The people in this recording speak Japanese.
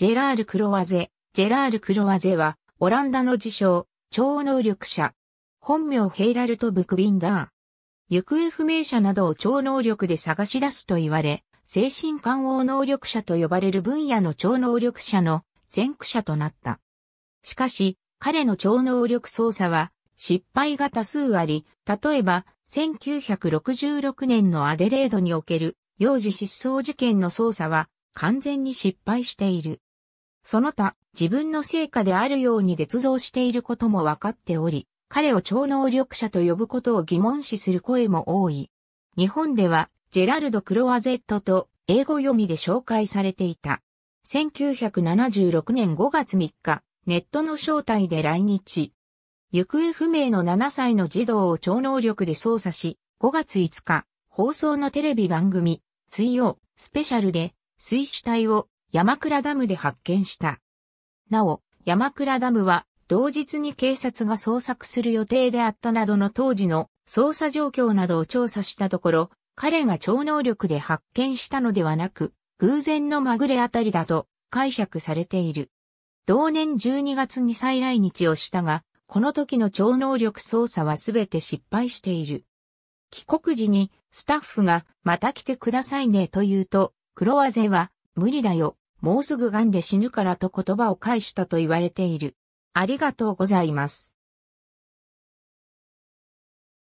ジェラール・クロワゼ。ジェラール・クロワゼは、オランダの自称、超能力者。本名ヘイラルト・ブクビンダー。行方不明者などを超能力で探し出すと言われ、精神観応能力者と呼ばれる分野の超能力者の先駆者となった。しかし、彼の超能力操作は失敗が多数あり、例えば、1966年のアデレードにおける幼児失踪事件の捜査は完全に失敗している。その他、自分の成果であるように捏造していることも分かっており、彼を超能力者と呼ぶことを疑問視する声も多い。日本では、ジェラルド・クロワゼットと英語読みで紹介されていた。1976年5月3日、ネットの招待で来日。行方不明の7歳の児童を超能力で操作し、5月5日、放送のテレビ番組、水曜、スペシャルで、水死体を山倉ダムで発見した。なお、山倉ダムは同日に警察が捜索する予定であったなどの当時の捜査状況などを調査したところ、彼が超能力で発見したのではなく、偶然のまぐれあたりだと解釈されている。同年12月に再来日をしたが、この時の超能力捜査はすべて失敗している。帰国時にスタッフがまた来てくださいねと言うと、クロアゼは無理だよもうすぐ癌で死ぬからと言葉を返したと言われている。ありがとうございます。